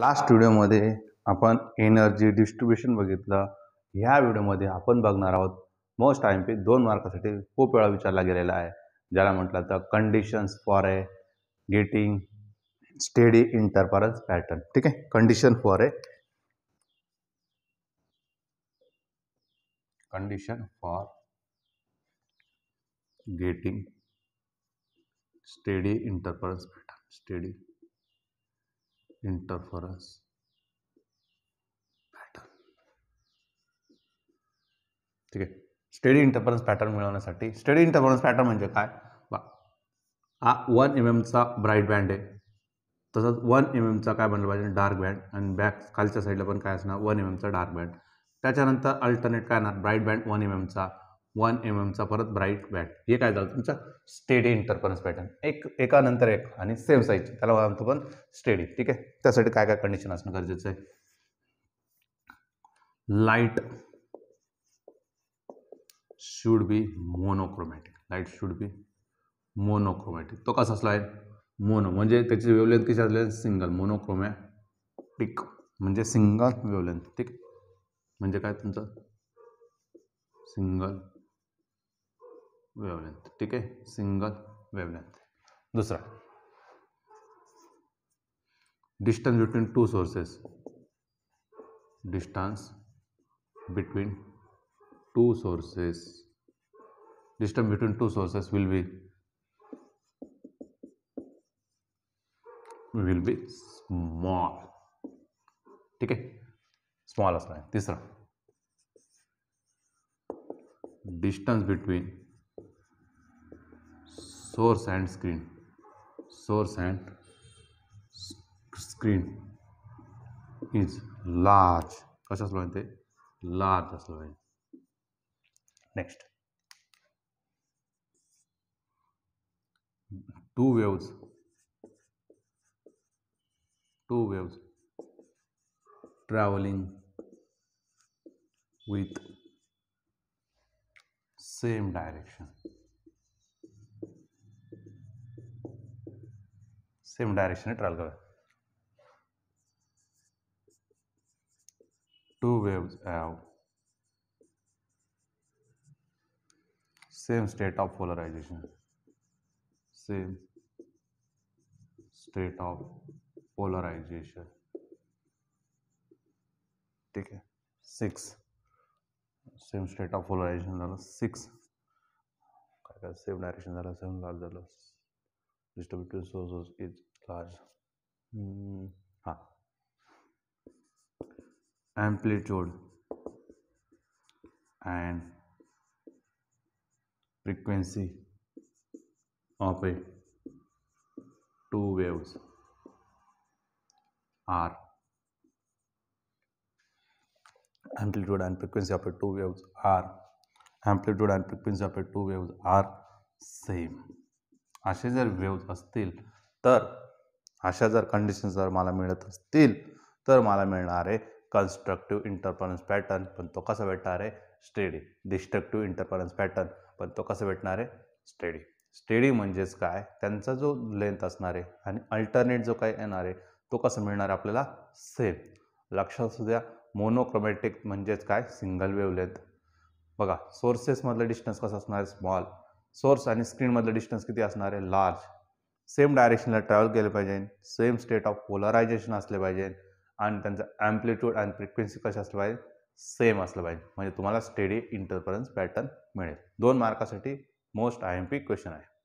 last व्हिडिओमध्ये आपण energy distribution बघितलं ह्या व्हिडिओमध्ये आपण बघणार आहोत मोस्ट आय पे दोन मार्कासाठी खूप वेळा विचारला गेलेला आहे ज्याला म्हटलं तर conditions for a getting steady interference pattern ठीक आहे condition for a condition for getting steady interference pattern steady interference pattern ठीक है स्टडी इंटरफरन्स पैटर्न मिलने स्टडी इंटरफरन्स पॅटर्न म्हणजे काय हा वन एम एम चाह ब्राइट बैंड है तसंच वन एम एम काय बनला पाहिजे डार्क बैंड आणि बॅक खालच्या साईडला वन एम एमचा डार्क बैंड त्याच्यानंतर अल्टरनेट काय येणार ब्राईट वन एम एमचा वन एम एमचा परत ब्राईट बॅट हे काय झालं तुमचा स्टेडी इंटरफरन्स पॅटर्न एक एकानंतर एक आणि सेम साईज त्याला म्हणतो पण स्टेडी ठीक आहे त्यासाठी काय काय कंडिशन असणं गरजेचं आहे light should be monochromatic light should be monochromatic तो कसा असला आहे मोनो म्हणजे त्याची वेवलेंथ कशी असले सिंगल मोनोक्रोमॅटिक म्हणजे सिंगल वेवलेंथ ठीक म्हणजे काय तुमचं सिंगल वेवलेंथ ठीक है सिंगल वेवलेंथ दूसरा distance between two sources distance between two sources distance between two sources will be will be small ठीक है स्मॉल असना है तीसरा distance between source and screen source and screen is large kasha aslo ante large aslo next two waves two waves traveling with same direction same direction travel कर रहा है two waves have uh, same state of polarization same ठीक है six same state of polarization six same direction झालं same large झालं डिस्टर्बिट source is large हाँ amplitude and frequency of a two waves are amplitude and frequency of a two waves are amplitude and frequency of a two waves are same असे जर waves असतील तर अशा जर conditions जर मला मिळत असतील तर मला मिळणार आहे कन्स्ट्रक्टिव्ह इंटरपरन्स पॅटर्न पण तो कसा भेटणार आहे स्टेडी डिस्ट्रक्टिव्ह इंटरपरन्स पॅटर्न पण तो कसा भेटणार आहे स्टेडी स्टेडी म्हणजेच काय त्यांचा जो लेंथ असणार आहे आणि अल्टरनेट जो काय येणार आहे तो कसा मिळणार आहे आपल्याला सेम लक्षात असू द्या मोनोक्रोमॅटिक म्हणजेच काय सिंगल वेव लेंथ बघा सोर्सेसमधलं डिस्टन्स कसं असणार आहे स्मॉल सोर्स आणि स्क्रीनमधलं डिस्टन्स किती असणार आहे लार्ज सेम डायरेक्शनला ट्रॅव्हल केले पाहिजे सेम स्टेट ऑफ पोलरायझेशन असले पाहिजे आणि त्यांचं ॲम्प्लिट्यूड अँड फ्रिक्वेन्सी कशी असलं पाहिजे सेम असलं पाहिजे म्हणजे तुम्हाला स्टेडी इंटरफरन्स पॅटर्न मिळेल दोन मार्कासाठी most I M P question आहे